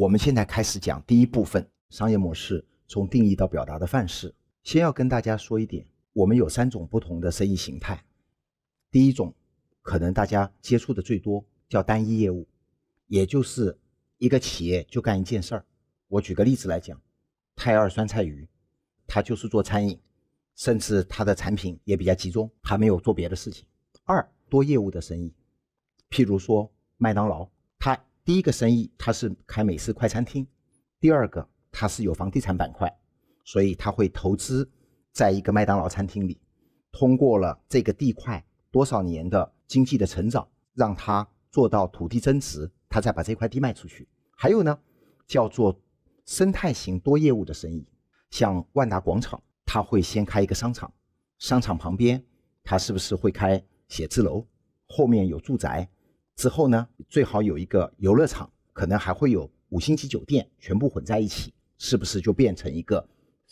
我们现在开始讲第一部分商业模式，从定义到表达的范式。先要跟大家说一点，我们有三种不同的生意形态。第一种，可能大家接触的最多，叫单一业务，也就是一个企业就干一件事儿。我举个例子来讲，泰二酸菜鱼，它就是做餐饮，甚至它的产品也比较集中，还没有做别的事情。二多业务的生意，譬如说麦当劳，它。第一个生意，他是开美式快餐厅；第二个，他是有房地产板块，所以他会投资在一个麦当劳餐厅里，通过了这个地块多少年的经济的成长，让他做到土地增值，他再把这块地卖出去。还有呢，叫做生态型多业务的生意，像万达广场，他会先开一个商场，商场旁边，他是不是会开写字楼，后面有住宅，之后呢？最好有一个游乐场，可能还会有五星级酒店，全部混在一起，是不是就变成一个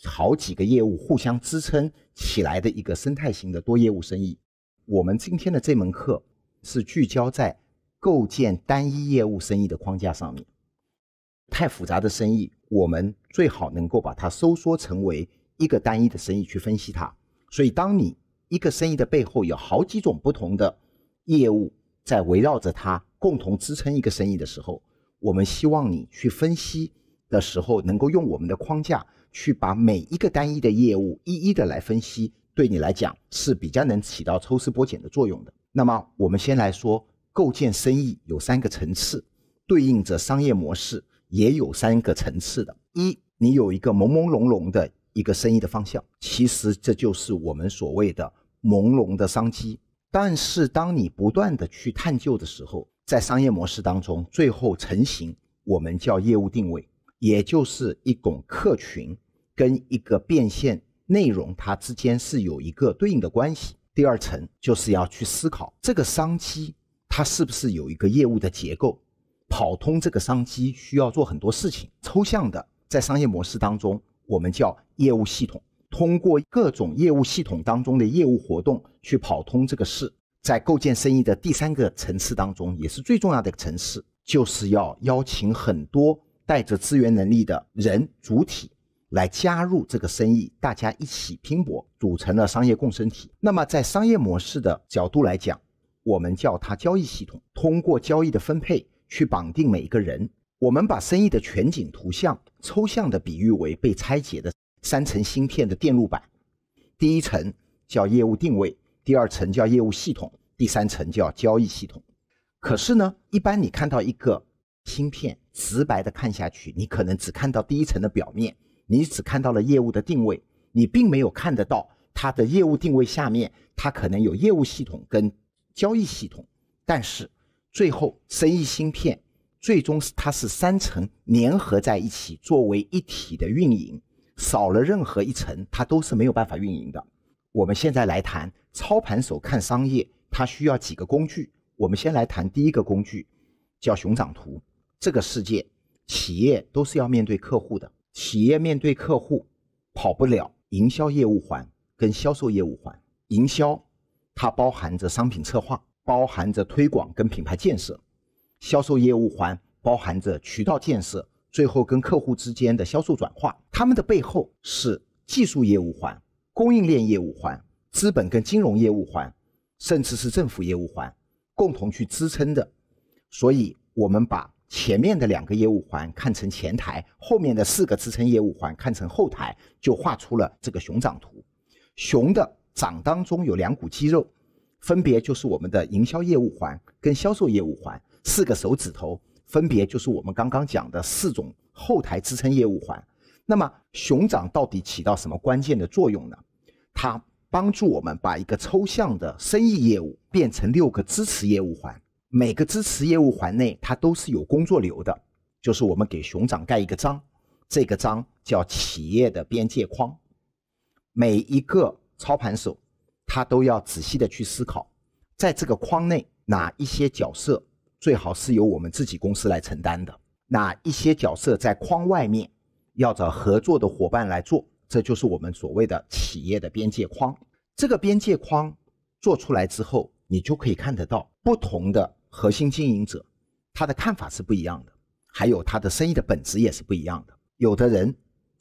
好几个业务互相支撑起来的一个生态型的多业务生意？我们今天的这门课是聚焦在构建单一业务生意的框架上面。太复杂的生意，我们最好能够把它收缩成为一个单一的生意去分析它。所以，当你一个生意的背后有好几种不同的业务在围绕着它。共同支撑一个生意的时候，我们希望你去分析的时候，能够用我们的框架去把每一个单一的业务一一的来分析，对你来讲是比较能起到抽丝剥茧的作用的。那么，我们先来说构建生意有三个层次，对应着商业模式也有三个层次的。一，你有一个朦朦胧胧的一个生意的方向，其实这就是我们所谓的朦胧的商机。但是，当你不断的去探究的时候，在商业模式当中，最后成型，我们叫业务定位，也就是一种客群跟一个变现内容，它之间是有一个对应的关系。第二层就是要去思考这个商机，它是不是有一个业务的结构，跑通这个商机需要做很多事情。抽象的，在商业模式当中，我们叫业务系统，通过各种业务系统当中的业务活动去跑通这个事。在构建生意的第三个层次当中，也是最重要的一个层次，就是要邀请很多带着资源能力的人主体来加入这个生意，大家一起拼搏，组成了商业共生体。那么，在商业模式的角度来讲，我们叫它交易系统，通过交易的分配去绑定每一个人。我们把生意的全景图像抽象的比喻为被拆解的三层芯片的电路板，第一层叫业务定位。第二层叫业务系统，第三层叫交易系统。可是呢，一般你看到一个芯片，直白的看下去，你可能只看到第一层的表面，你只看到了业务的定位，你并没有看得到它的业务定位下面，它可能有业务系统跟交易系统。但是，最后生意芯片最终是它是三层粘合在一起，作为一体的运营，少了任何一层，它都是没有办法运营的。我们现在来谈。操盘手看商业，他需要几个工具。我们先来谈第一个工具，叫熊掌图。这个世界，企业都是要面对客户的。企业面对客户，跑不了营销业务环跟销售业务环。营销，它包含着商品策划，包含着推广跟品牌建设；销售业务环包含着渠道建设，最后跟客户之间的销售转化。他们的背后是技术业务环、供应链业务环。资本跟金融业务环，甚至是政府业务环，共同去支撑的。所以我们把前面的两个业务环看成前台，后面的四个支撑业务环看成后台，就画出了这个熊掌图。熊的掌当中有两股肌肉，分别就是我们的营销业务环跟销售业务环。四个手指头分别就是我们刚刚讲的四种后台支撑业务环。那么熊掌到底起到什么关键的作用呢？它。帮助我们把一个抽象的生意业务变成六个支持业务环，每个支持业务环内它都是有工作流的，就是我们给熊掌盖一个章，这个章叫企业的边界框。每一个操盘手，他都要仔细的去思考，在这个框内哪一些角色最好是由我们自己公司来承担的，哪一些角色在框外面要找合作的伙伴来做。这就是我们所谓的企业的边界框。这个边界框做出来之后，你就可以看得到不同的核心经营者，他的看法是不一样的，还有他的生意的本质也是不一样的。有的人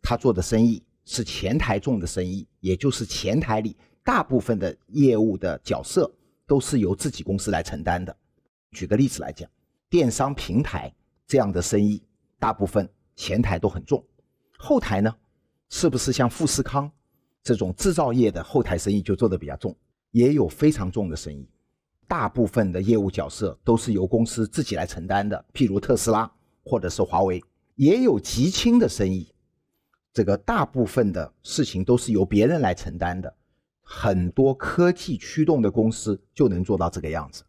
他做的生意是前台重的生意，也就是前台里大部分的业务的角色都是由自己公司来承担的。举个例子来讲，电商平台这样的生意，大部分前台都很重，后台呢？是不是像富士康这种制造业的后台生意就做得比较重，也有非常重的生意，大部分的业务角色都是由公司自己来承担的，譬如特斯拉或者是华为，也有极轻的生意，这个大部分的事情都是由别人来承担的，很多科技驱动的公司就能做到这个样子。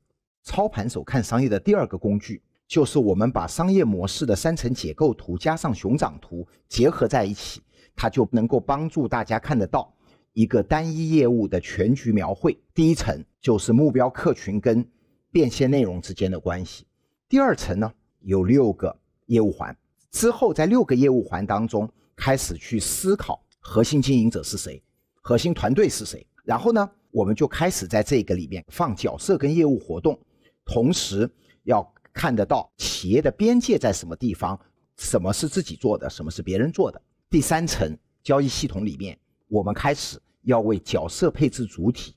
操盘手看商业的第二个工具，就是我们把商业模式的三层结构图加上熊掌图结合在一起。它就能够帮助大家看得到一个单一业务的全局描绘。第一层就是目标客群跟变现内容之间的关系。第二层呢，有六个业务环。之后在六个业务环当中，开始去思考核心经营者是谁，核心团队是谁。然后呢，我们就开始在这个里面放角色跟业务活动，同时要看得到企业的边界在什么地方，什么是自己做的，什么是别人做的。第三层交易系统里面，我们开始要为角色配置主体，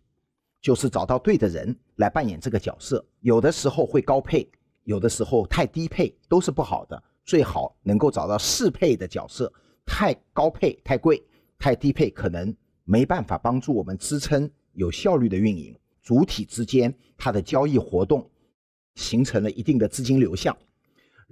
就是找到对的人来扮演这个角色。有的时候会高配，有的时候太低配都是不好的。最好能够找到适配的角色。太高配太贵，太低配可能没办法帮助我们支撑有效率的运营。主体之间它的交易活动形成了一定的资金流向。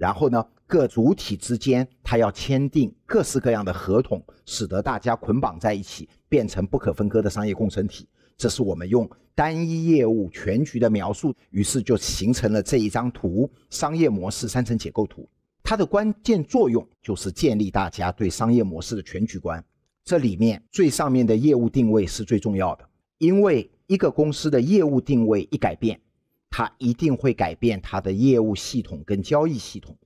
然后呢，各主体之间它要签订各式各样的合同，使得大家捆绑在一起，变成不可分割的商业共生体。这是我们用单一业务全局的描述，于是就形成了这一张图——商业模式三层结构图。它的关键作用就是建立大家对商业模式的全局观。这里面最上面的业务定位是最重要的，因为一个公司的业务定位一改变。它一定会改变它的业务系统跟交易系统，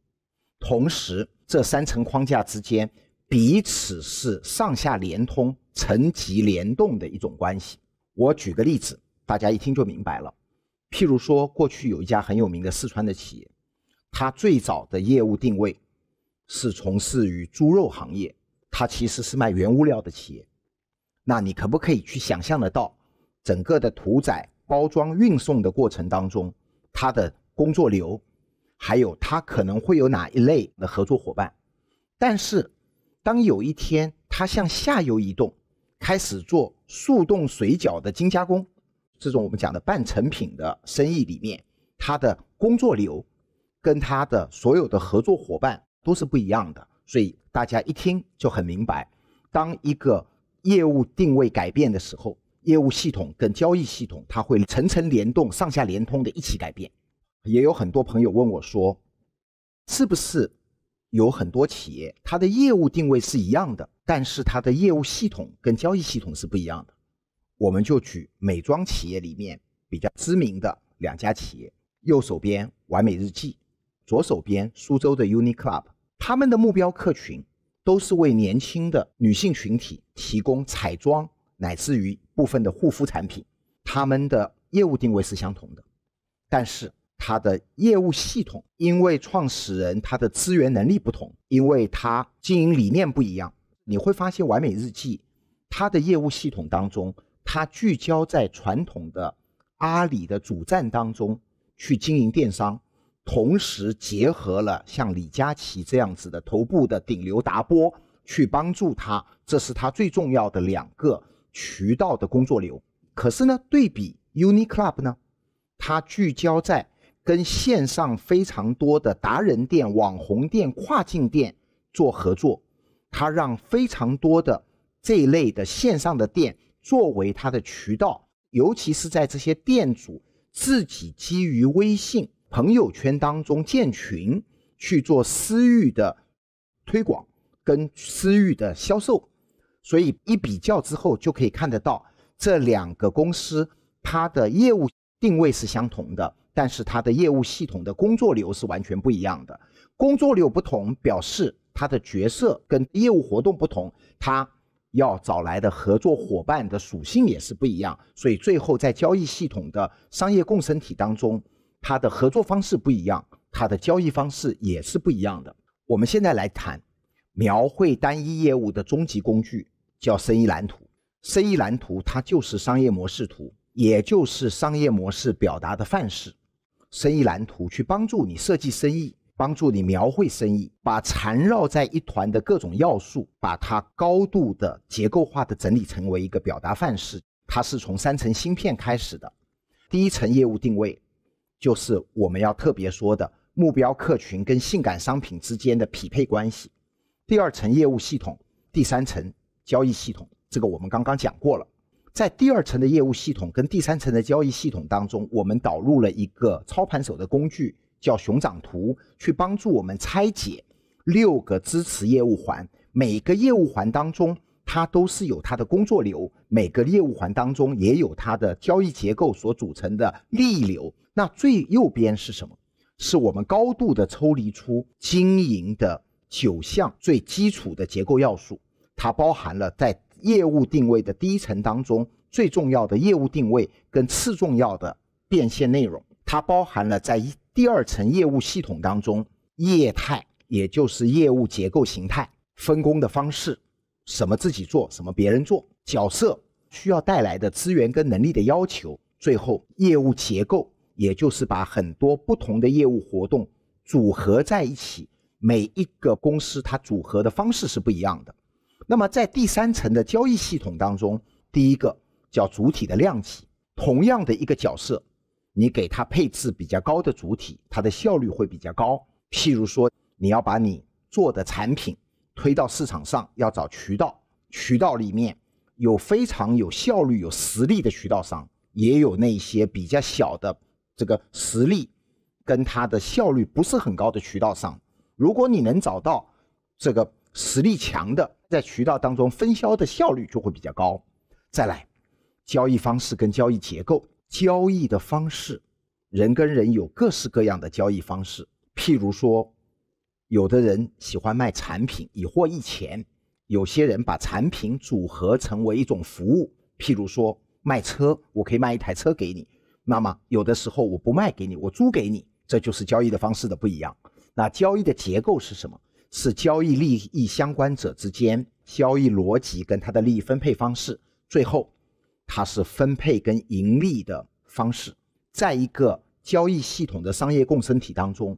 同时这三层框架之间彼此是上下连通、层级联动的一种关系。我举个例子，大家一听就明白了。譬如说，过去有一家很有名的四川的企业，它最早的业务定位是从事于猪肉行业，它其实是卖原物料的企业。那你可不可以去想象得到，整个的屠宰？包装、运送的过程当中，他的工作流，还有他可能会有哪一类的合作伙伴。但是，当有一天他向下游移动，开始做速冻水饺的精加工，这种我们讲的半成品的生意里面，他的工作流，跟他的所有的合作伙伴都是不一样的。所以大家一听就很明白，当一个业务定位改变的时候。业务系统跟交易系统，它会层层联动、上下联通的一起改变。也有很多朋友问我说，是不是有很多企业它的业务定位是一样的，但是它的业务系统跟交易系统是不一样的？我们就举美妆企业里面比较知名的两家企业，右手边完美日记，左手边苏州的 Uniqlo，他们的目标客群都是为年轻的女性群体提供彩妆。乃至于部分的护肤产品，他们的业务定位是相同的，但是它的业务系统因为创始人他的资源能力不同，因为他经营理念不一样，你会发现完美日记它的业务系统当中，它聚焦在传统的阿里的主站当中去经营电商，同时结合了像李佳琦这样子的头部的顶流达波去帮助他，这是他最重要的两个。渠道的工作流，可是呢，对比 u n i q l b 呢，它聚焦在跟线上非常多的达人店、网红店、跨境店做合作，它让非常多的这一类的线上的店作为它的渠道，尤其是在这些店主自己基于微信朋友圈当中建群去做私域的推广跟私域的销售。所以一比较之后，就可以看得到这两个公司它的业务定位是相同的，但是它的业务系统的工作流是完全不一样的。工作流不同，表示它的角色跟业务活动不同，它要找来的合作伙伴的属性也是不一样。所以最后在交易系统的商业共生体当中，它的合作方式不一样，它的交易方式也是不一样的。我们现在来谈描绘单一业务的终极工具。叫生意蓝图，生意蓝图它就是商业模式图，也就是商业模式表达的范式。生意蓝图去帮助你设计生意，帮助你描绘生意，把缠绕在一团的各种要素，把它高度的结构化的整理成为一个表达范式。它是从三层芯片开始的，第一层业务定位，就是我们要特别说的目标客群跟性感商品之间的匹配关系。第二层业务系统，第三层。交易系统，这个我们刚刚讲过了。在第二层的业务系统跟第三层的交易系统当中，我们导入了一个操盘手的工具，叫熊掌图，去帮助我们拆解六个支持业务环。每个业务环当中，它都是有它的工作流；每个业务环当中，也有它的交易结构所组成的利益流。那最右边是什么？是我们高度的抽离出经营的九项最基础的结构要素。它包含了在业务定位的第一层当中最重要的业务定位跟次重要的变现内容。它包含了在第二层业务系统当中业态，也就是业务结构形态分工的方式，什么自己做，什么别人做，角色需要带来的资源跟能力的要求。最后，业务结构也就是把很多不同的业务活动组合在一起，每一个公司它组合的方式是不一样的。那么，在第三层的交易系统当中，第一个叫主体的量级。同样的一个角色，你给它配置比较高的主体，它的效率会比较高。譬如说，你要把你做的产品推到市场上，要找渠道，渠道里面有非常有效率、有实力的渠道商，也有那些比较小的、这个实力跟它的效率不是很高的渠道商。如果你能找到这个。实力强的，在渠道当中分销的效率就会比较高。再来，交易方式跟交易结构，交易的方式，人跟人有各式各样的交易方式。譬如说，有的人喜欢卖产品以货易钱，有些人把产品组合成为一种服务。譬如说，卖车，我可以卖一台车给你。那么，有的时候我不卖给你，我租给你，这就是交易的方式的不一样。那交易的结构是什么？是交易利益相关者之间交易逻辑跟它的利益分配方式，最后，它是分配跟盈利的方式。在一个交易系统的商业共生体当中，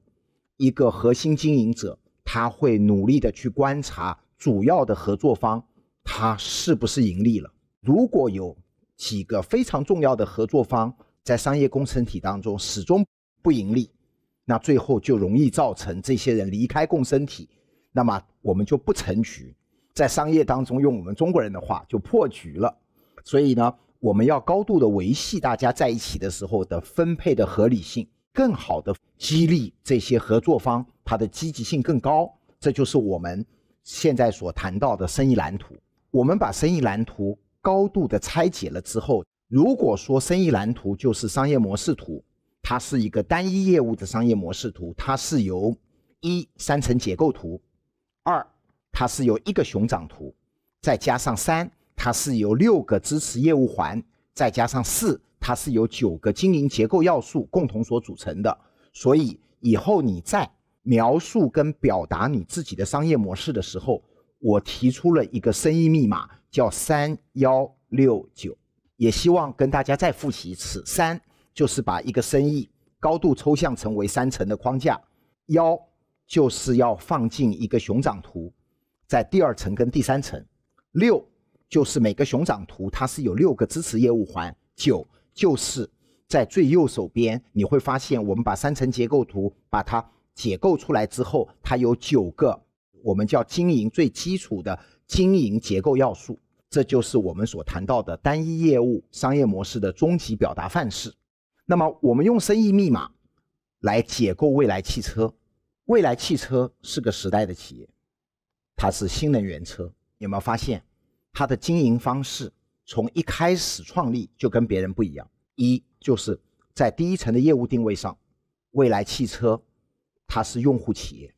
一个核心经营者他会努力的去观察主要的合作方，他是不是盈利了。如果有几个非常重要的合作方在商业共生体当中始终不盈利，那最后就容易造成这些人离开共生体。那么我们就不成局，在商业当中用我们中国人的话就破局了，所以呢，我们要高度的维系大家在一起的时候的分配的合理性，更好的激励这些合作方，他的积极性更高。这就是我们现在所谈到的生意蓝图。我们把生意蓝图高度的拆解了之后，如果说生意蓝图就是商业模式图，它是一个单一业务的商业模式图，它是由一三层结构图。二，它是由一个熊掌图，再加上三，它是由六个支持业务环，再加上四，它是由九个经营结构要素共同所组成的。所以以后你在描述跟表达你自己的商业模式的时候，我提出了一个生意密码，叫三幺六九。也希望跟大家再复习一次，三就是把一个生意高度抽象成为三层的框架，幺。就是要放进一个熊掌图，在第二层跟第三层，六就是每个熊掌图它是有六个支持业务环。九就是在最右手边，你会发现我们把三层结构图把它解构出来之后，它有九个我们叫经营最基础的经营结构要素。这就是我们所谈到的单一业务商业模式的终极表达范式。那么我们用生意密码来解构未来汽车。未来汽车是个时代的企业，它是新能源车。有没有发现它的经营方式从一开始创立就跟别人不一样？一就是在第一层的业务定位上，未来汽车它是用户企业，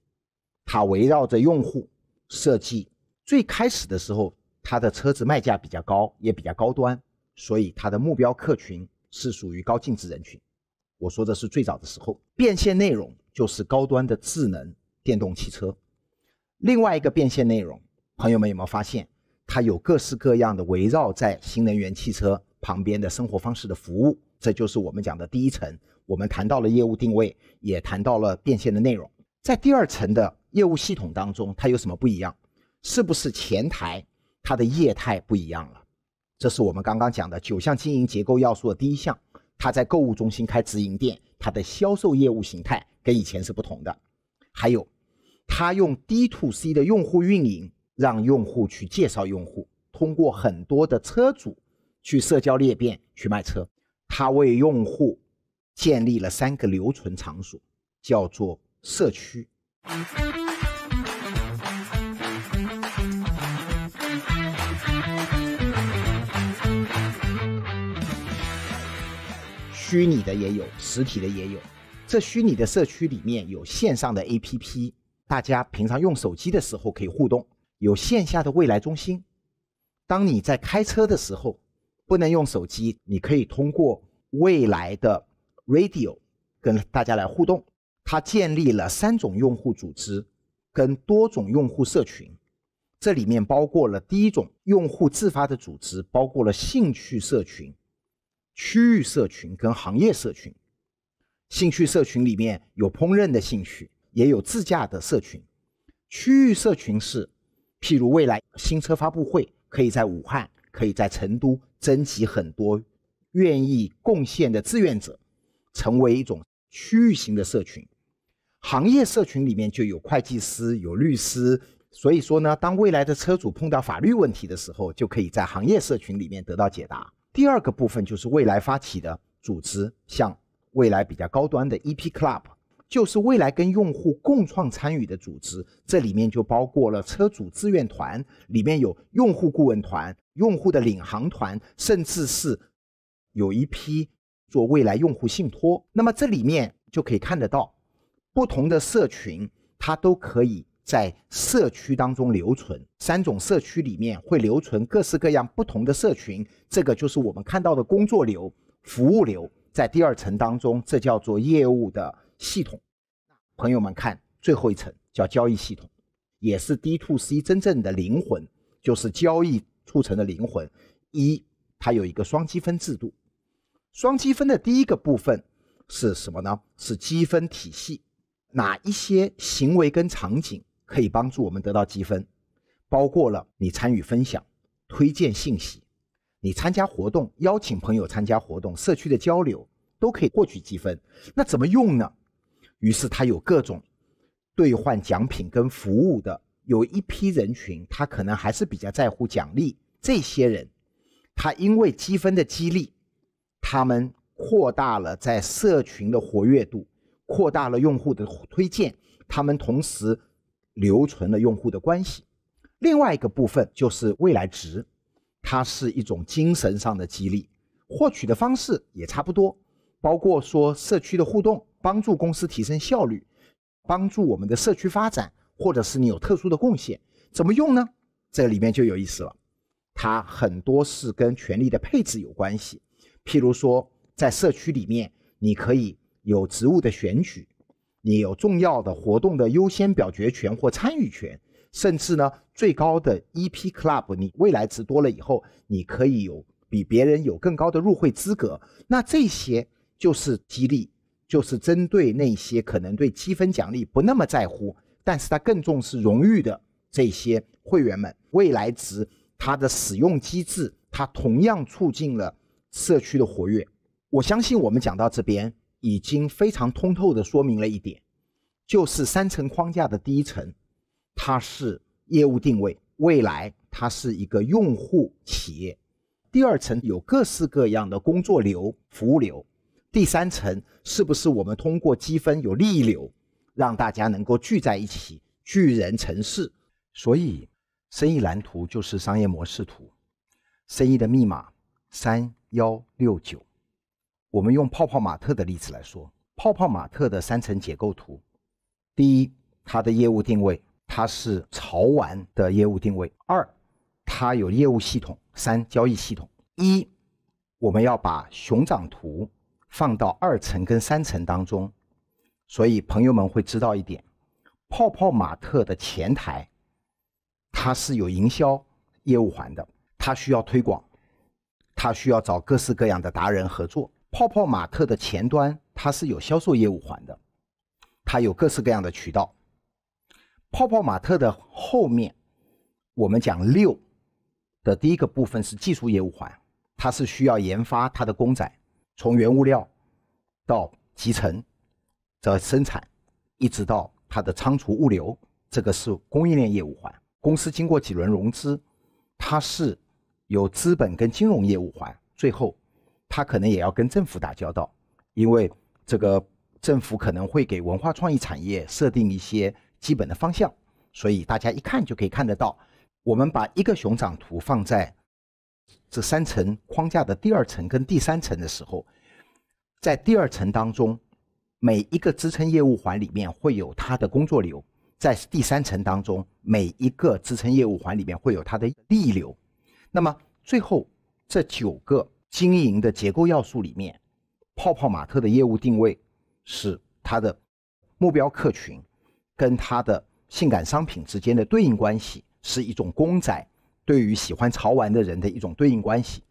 它围绕着用户设计。最开始的时候，它的车子卖价比较高，也比较高端，所以它的目标客群是属于高净值人群。我说的是最早的时候，变现内容。就是高端的智能电动汽车。另外一个变现内容，朋友们有没有发现，它有各式各样的围绕在新能源汽车旁边的生活方式的服务？这就是我们讲的第一层。我们谈到了业务定位，也谈到了变现的内容。在第二层的业务系统当中，它有什么不一样？是不是前台它的业态不一样了？这是我们刚刚讲的九项经营结构要素的第一项。它在购物中心开直营店，它的销售业务形态。跟以前是不同的，还有，他用 D to C 的用户运营，让用户去介绍用户，通过很多的车主去社交裂变去卖车，他为用户建立了三个留存场所，叫做社区，虚拟的也有，实体的也有。这虚拟的社区里面有线上的 APP，大家平常用手机的时候可以互动；有线下的未来中心，当你在开车的时候不能用手机，你可以通过未来的 radio 跟大家来互动。它建立了三种用户组织，跟多种用户社群，这里面包括了第一种用户自发的组织，包括了兴趣社群、区域社群跟行业社群。兴趣社群里面有烹饪的兴趣，也有自驾的社群。区域社群是，譬如未来新车发布会可以在武汉，可以在成都，征集很多愿意贡献的志愿者，成为一种区域型的社群。行业社群里面就有会计师，有律师。所以说呢，当未来的车主碰到法律问题的时候，就可以在行业社群里面得到解答。第二个部分就是未来发起的组织，像。未来比较高端的 EP Club，就是未来跟用户共创参与的组织。这里面就包括了车主志愿团，里面有用户顾问团、用户的领航团，甚至是有一批做未来用户信托。那么这里面就可以看得到，不同的社群它都可以在社区当中留存。三种社区里面会留存各式各样不同的社群，这个就是我们看到的工作流、服务流。在第二层当中，这叫做业务的系统。朋友们看，最后一层叫交易系统，也是 D to C 真正的灵魂，就是交易促成的灵魂。一，它有一个双积分制度。双积分的第一个部分是什么呢？是积分体系，哪一些行为跟场景可以帮助我们得到积分？包括了你参与分享、推荐信息，你参加活动、邀请朋友参加活动、社区的交流。都可以获取积分，那怎么用呢？于是他有各种兑换奖品跟服务的。有一批人群，他可能还是比较在乎奖励。这些人，他因为积分的激励，他们扩大了在社群的活跃度，扩大了用户的推荐，他们同时留存了用户的关系。另外一个部分就是未来值，它是一种精神上的激励，获取的方式也差不多。包括说社区的互动，帮助公司提升效率，帮助我们的社区发展，或者是你有特殊的贡献，怎么用呢？这里面就有意思了。它很多是跟权力的配置有关系。譬如说，在社区里面，你可以有职务的选举，你有重要的活动的优先表决权或参与权，甚至呢，最高的 EP Club，你未来值多了以后，你可以有比别人有更高的入会资格。那这些。就是激励，就是针对那些可能对积分奖励不那么在乎，但是他更重视荣誉的这些会员们。未来值它的使用机制，它同样促进了社区的活跃。我相信我们讲到这边，已经非常通透的说明了一点，就是三层框架的第一层，它是业务定位，未来它是一个用户企业。第二层有各式各样的工作流、服务流。第三层是不是我们通过积分有利益流，让大家能够聚在一起，聚人成事？所以，生意蓝图就是商业模式图。生意的密码三幺六九。我们用泡泡玛特的例子来说，泡泡玛特的三层结构图：第一，它的业务定位，它是潮玩的业务定位；二，它有业务系统；三，交易系统。一，我们要把熊掌图。放到二层跟三层当中，所以朋友们会知道一点，泡泡玛特的前台，它是有营销业务环的，它需要推广，它需要找各式各样的达人合作。泡泡玛特的前端，它是有销售业务环的，它有各式各样的渠道。泡泡玛特的后面，我们讲六的第一个部分是技术业务环，它是需要研发它的公仔。从原物料到集成的生产，一直到它的仓储物流，这个是供应链业务环。公司经过几轮融资，它是有资本跟金融业务环。最后，它可能也要跟政府打交道，因为这个政府可能会给文化创意产业设定一些基本的方向。所以大家一看就可以看得到，我们把一个熊掌图放在。这三层框架的第二层跟第三层的时候，在第二层当中，每一个支撑业务环里面会有它的工作流；在第三层当中，每一个支撑业务环里面会有它的利益流。那么最后这九个经营的结构要素里面，泡泡玛特的业务定位是它的目标客群跟它的性感商品之间的对应关系是一种公仔。对于喜欢潮玩的人的一种对应关系，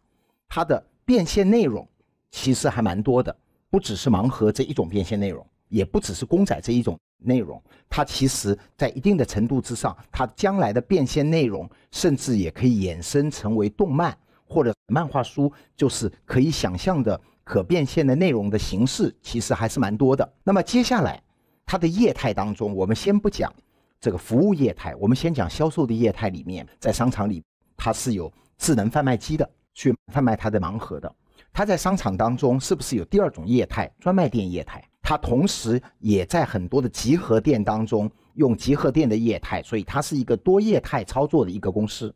它的变现内容其实还蛮多的，不只是盲盒这一种变现内容，也不只是公仔这一种内容。它其实，在一定的程度之上，它将来的变现内容，甚至也可以衍生成为动漫或者漫画书，就是可以想象的可变现的内容的形式，其实还是蛮多的。那么接下来，它的业态当中，我们先不讲这个服务业态，我们先讲销售的业态里面，在商场里。它是有智能贩卖机的，去贩卖它的盲盒的。它在商场当中是不是有第二种业态，专卖店业态？它同时也在很多的集合店当中用集合店的业态，所以它是一个多业态操作的一个公司。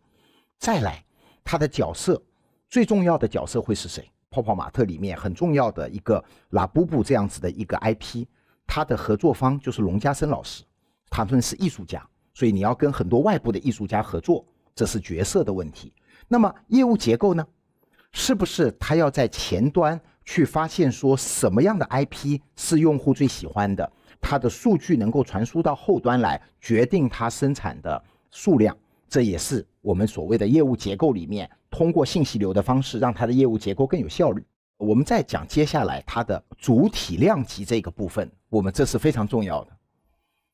再来，它的角色最重要的角色会是谁？泡泡玛特里面很重要的一个拉布布这样子的一个 IP，它的合作方就是龙家声老师，他算是艺术家，所以你要跟很多外部的艺术家合作。这是角色的问题，那么业务结构呢？是不是他要在前端去发现说什么样的 IP 是用户最喜欢的，它的数据能够传输到后端来决定它生产的数量？这也是我们所谓的业务结构里面通过信息流的方式让它的业务结构更有效率。我们再讲接下来它的主体量级这个部分，我们这是非常重要的。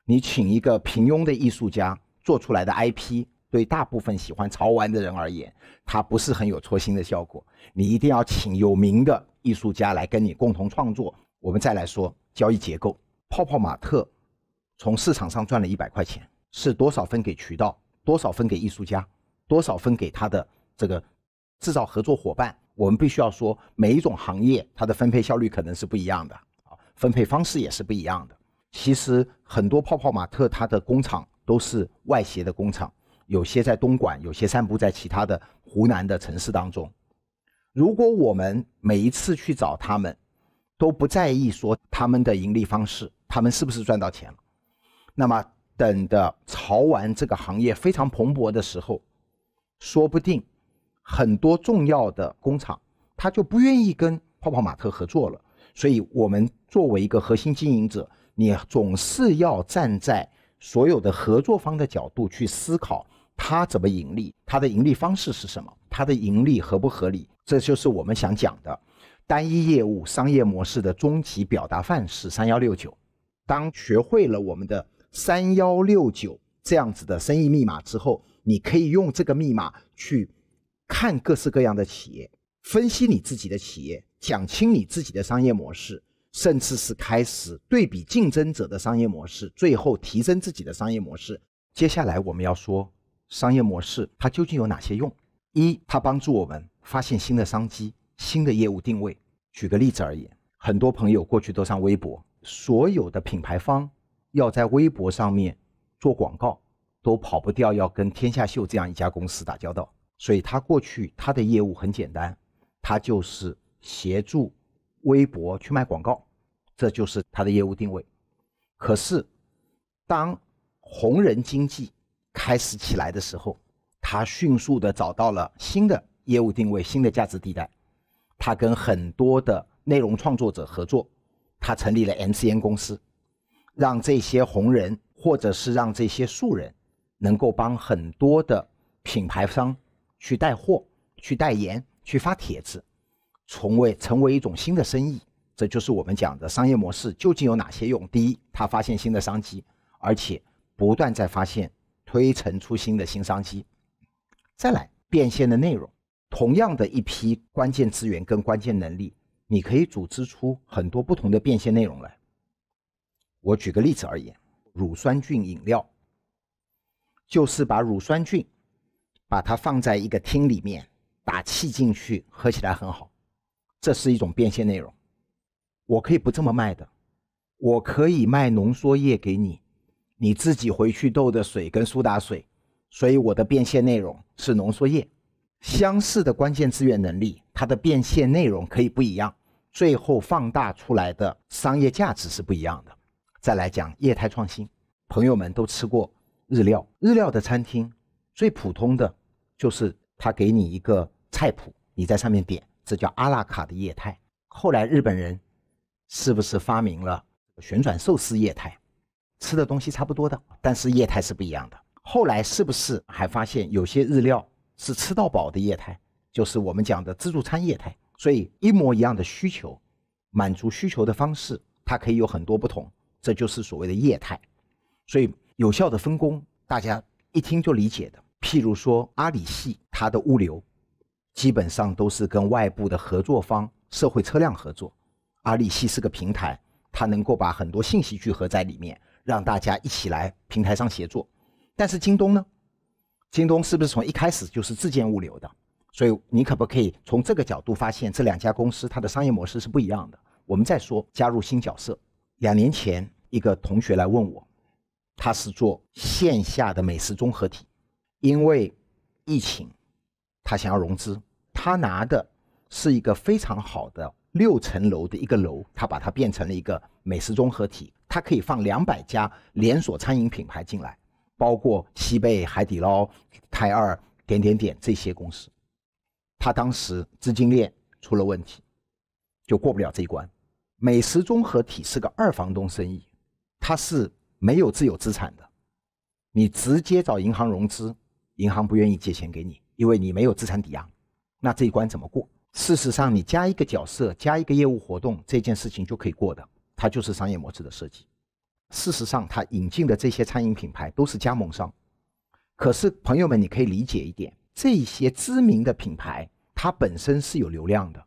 你请一个平庸的艺术家做出来的 IP。对大部分喜欢潮玩的人而言，它不是很有戳心的效果。你一定要请有名的艺术家来跟你共同创作。我们再来说交易结构。泡泡玛特从市场上赚了一百块钱，是多少分给渠道，多少分给艺术家，多少分给他的这个制造合作伙伴？我们必须要说，每一种行业它的分配效率可能是不一样的，啊，分配方式也是不一样的。其实很多泡泡玛特它的工厂都是外协的工厂。有些在东莞，有些散布在其他的湖南的城市当中。如果我们每一次去找他们，都不在意说他们的盈利方式，他们是不是赚到钱了？那么等的潮玩这个行业非常蓬勃的时候，说不定很多重要的工厂他就不愿意跟泡泡玛特合作了。所以，我们作为一个核心经营者，你总是要站在所有的合作方的角度去思考。它怎么盈利？它的盈利方式是什么？它的盈利合不合理？这就是我们想讲的，单一业务商业模式的终极表达范式三幺六九。当学会了我们的三幺六九这样子的生意密码之后，你可以用这个密码去看各式各样的企业，分析你自己的企业，讲清你自己的商业模式，甚至是开始对比竞争者的商业模式，最后提升自己的商业模式。接下来我们要说。商业模式它究竟有哪些用？一，它帮助我们发现新的商机、新的业务定位。举个例子而言，很多朋友过去都上微博，所有的品牌方要在微博上面做广告，都跑不掉要跟天下秀这样一家公司打交道。所以，他过去他的业务很简单，他就是协助微博去卖广告，这就是他的业务定位。可是，当红人经济。开始起来的时候，他迅速的找到了新的业务定位、新的价值地带。他跟很多的内容创作者合作，他成立了 MCN 公司，让这些红人或者是让这些素人能够帮很多的品牌商去带货、去代言、去发帖子，从为成为一种新的生意。这就是我们讲的商业模式究竟有哪些用？第一，他发现新的商机，而且不断在发现。推陈出新的新商机，再来变现的内容，同样的一批关键资源跟关键能力，你可以组织出很多不同的变现内容来。我举个例子而言，乳酸菌饮料，就是把乳酸菌，把它放在一个厅里面打气进去，喝起来很好，这是一种变现内容。我可以不这么卖的，我可以卖浓缩液给你。你自己回去斗的水跟苏打水，所以我的变现内容是浓缩液。相似的关键资源能力，它的变现内容可以不一样，最后放大出来的商业价值是不一样的。再来讲业态创新，朋友们都吃过日料，日料的餐厅最普通的就是他给你一个菜谱，你在上面点，这叫阿拉卡的业态。后来日本人是不是发明了旋转寿司业态？吃的东西差不多的，但是业态是不一样的。后来是不是还发现有些日料是吃到饱的业态，就是我们讲的自助餐业态？所以一模一样的需求，满足需求的方式它可以有很多不同，这就是所谓的业态。所以有效的分工，大家一听就理解的。譬如说阿里系，它的物流基本上都是跟外部的合作方、社会车辆合作。阿里系是个平台，它能够把很多信息聚合在里面。让大家一起来平台上协作，但是京东呢？京东是不是从一开始就是自建物流的？所以你可不可以从这个角度发现这两家公司它的商业模式是不一样的？我们再说加入新角色。两年前，一个同学来问我，他是做线下的美食综合体，因为疫情他想要融资，他拿的是一个非常好的。六层楼的一个楼，他把它变成了一个美食综合体，它可以放两百家连锁餐饮品牌进来，包括西贝、海底捞、泰二、点点点这些公司。他当时资金链出了问题，就过不了这一关。美食综合体是个二房东生意，他是没有自有资产的，你直接找银行融资，银行不愿意借钱给你，因为你没有资产抵押，那这一关怎么过？事实上，你加一个角色，加一个业务活动，这件事情就可以过的。它就是商业模式的设计。事实上，它引进的这些餐饮品牌都是加盟商。可是，朋友们，你可以理解一点：这些知名的品牌，它本身是有流量的。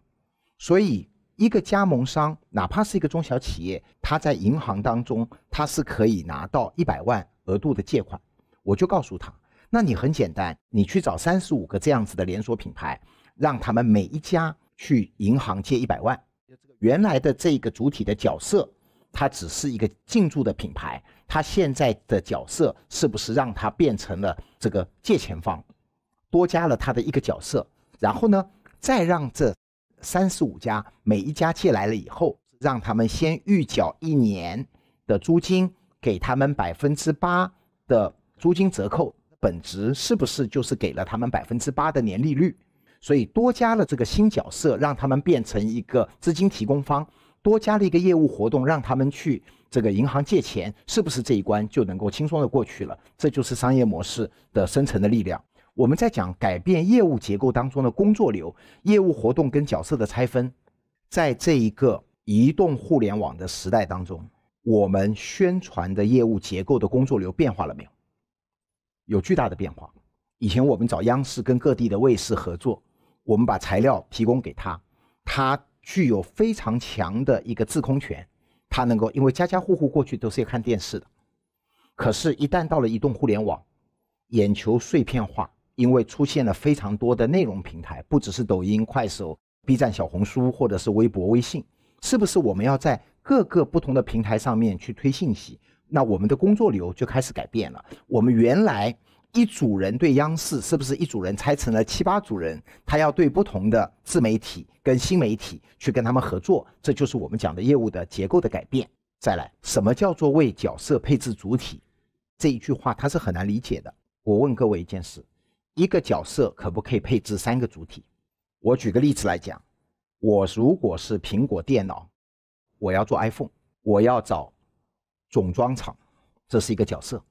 所以，一个加盟商，哪怕是一个中小企业，他在银行当中，他是可以拿到一百万额度的借款。我就告诉他：那你很简单，你去找三十五个这样子的连锁品牌。让他们每一家去银行借一百万，原来的这个主体的角色，它只是一个进驻的品牌，它现在的角色是不是让它变成了这个借钱方，多加了它的一个角色，然后呢，再让这三十五家每一家借来了以后，让他们先预缴一年的租金，给他们百分之八的租金折扣，本质是不是就是给了他们百分之八的年利率？所以多加了这个新角色，让他们变成一个资金提供方；多加了一个业务活动，让他们去这个银行借钱，是不是这一关就能够轻松的过去了？这就是商业模式的生成的力量。我们在讲改变业务结构当中的工作流、业务活动跟角色的拆分，在这一个移动互联网的时代当中，我们宣传的业务结构的工作流变化了没有？有巨大的变化。以前我们找央视跟各地的卫视合作。我们把材料提供给他，他具有非常强的一个制控权，他能够，因为家家户户过去都是要看电视的，可是，一旦到了移动互联网，眼球碎片化，因为出现了非常多的内容平台，不只是抖音、快手、B 站、小红书，或者是微博、微信，是不是我们要在各个不同的平台上面去推信息？那我们的工作流就开始改变了，我们原来。一组人对央视是不是一组人拆成了七八组人？他要对不同的自媒体跟新媒体去跟他们合作，这就是我们讲的业务的结构的改变。再来，什么叫做为角色配置主体？这一句话它是很难理解的。我问各位一件事：一个角色可不可以配置三个主体？我举个例子来讲，我如果是苹果电脑，我要做 iPhone，我要找总装厂，这是一个角色。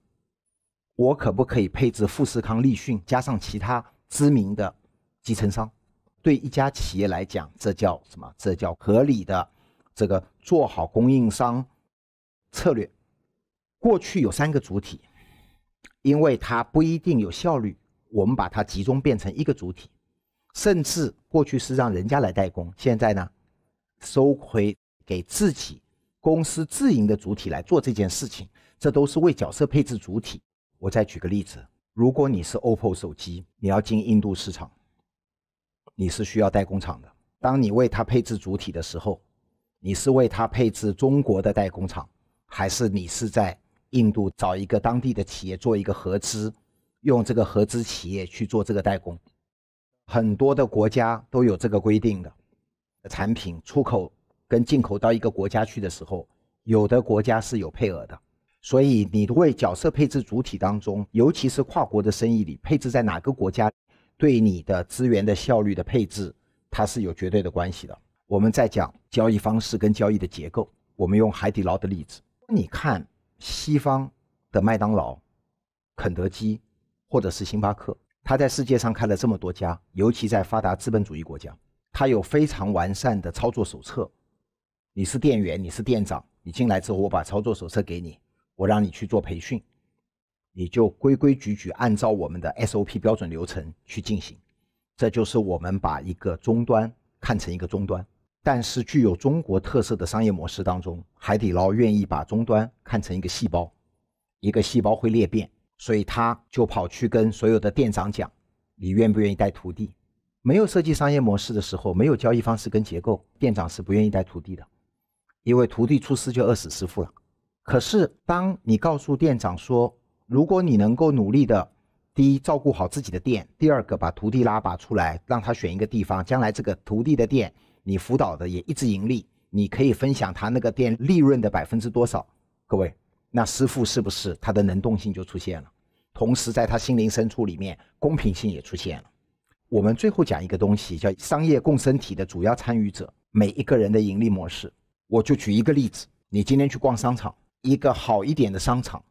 我可不可以配置富士康、立讯，加上其他知名的集成商？对一家企业来讲，这叫什么？这叫合理的这个做好供应商策略。过去有三个主体，因为它不一定有效率，我们把它集中变成一个主体。甚至过去是让人家来代工，现在呢，收回给自己公司自营的主体来做这件事情，这都是为角色配置主体。我再举个例子，如果你是 OPPO 手机，你要进印度市场，你是需要代工厂的。当你为它配置主体的时候，你是为它配置中国的代工厂，还是你是在印度找一个当地的企业做一个合资，用这个合资企业去做这个代工？很多的国家都有这个规定的，产品出口跟进口到一个国家去的时候，有的国家是有配额的。所以，你为角色配置主体当中，尤其是跨国的生意里，配置在哪个国家，对你的资源的效率的配置，它是有绝对的关系的。我们在讲交易方式跟交易的结构，我们用海底捞的例子，你看西方的麦当劳、肯德基或者是星巴克，它在世界上开了这么多家，尤其在发达资本主义国家，它有非常完善的操作手册。你是店员，你是店长，你进来之后，我把操作手册给你。我让你去做培训，你就规规矩矩按照我们的 SOP 标准流程去进行。这就是我们把一个终端看成一个终端，但是具有中国特色的商业模式当中，海底捞愿意把终端看成一个细胞，一个细胞会裂变，所以他就跑去跟所有的店长讲，你愿不愿意带徒弟？没有设计商业模式的时候，没有交易方式跟结构，店长是不愿意带徒弟的，因为徒弟出师就饿死师傅了。可是，当你告诉店长说，如果你能够努力的，第一照顾好自己的店，第二个把徒弟拉拔出来，让他选一个地方，将来这个徒弟的店你辅导的也一直盈利，你可以分享他那个店利润的百分之多少？各位，那师傅是不是他的能动性就出现了？同时，在他心灵深处里面，公平性也出现了。我们最后讲一个东西，叫商业共生体的主要参与者，每一个人的盈利模式。我就举一个例子，你今天去逛商场。一个好一点的商场，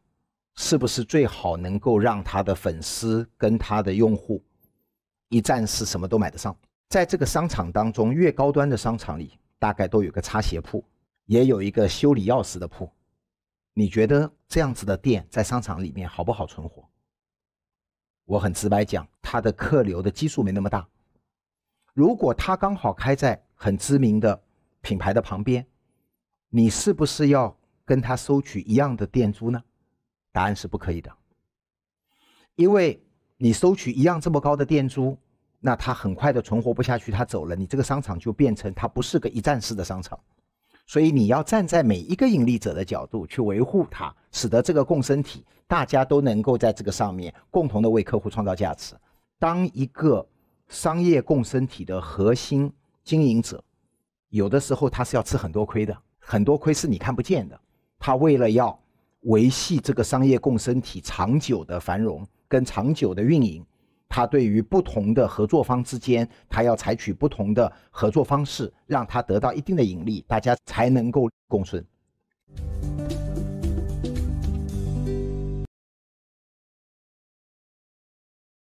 是不是最好能够让他的粉丝跟他的用户一站式什么都买得上？在这个商场当中，越高端的商场里，大概都有个擦鞋铺，也有一个修理钥匙的铺。你觉得这样子的店在商场里面好不好存活？我很直白讲，它的客流的基数没那么大。如果它刚好开在很知名的品牌的旁边，你是不是要？跟他收取一样的店租呢？答案是不可以的，因为你收取一样这么高的店租，那他很快的存活不下去，他走了，你这个商场就变成它不是个一站式的商场。所以你要站在每一个盈利者的角度去维护它，使得这个共生体大家都能够在这个上面共同的为客户创造价值。当一个商业共生体的核心经营者，有的时候他是要吃很多亏的，很多亏是你看不见的。他为了要维系这个商业共生体长久的繁荣跟长久的运营，他对于不同的合作方之间，他要采取不同的合作方式，让他得到一定的盈利，大家才能够共生。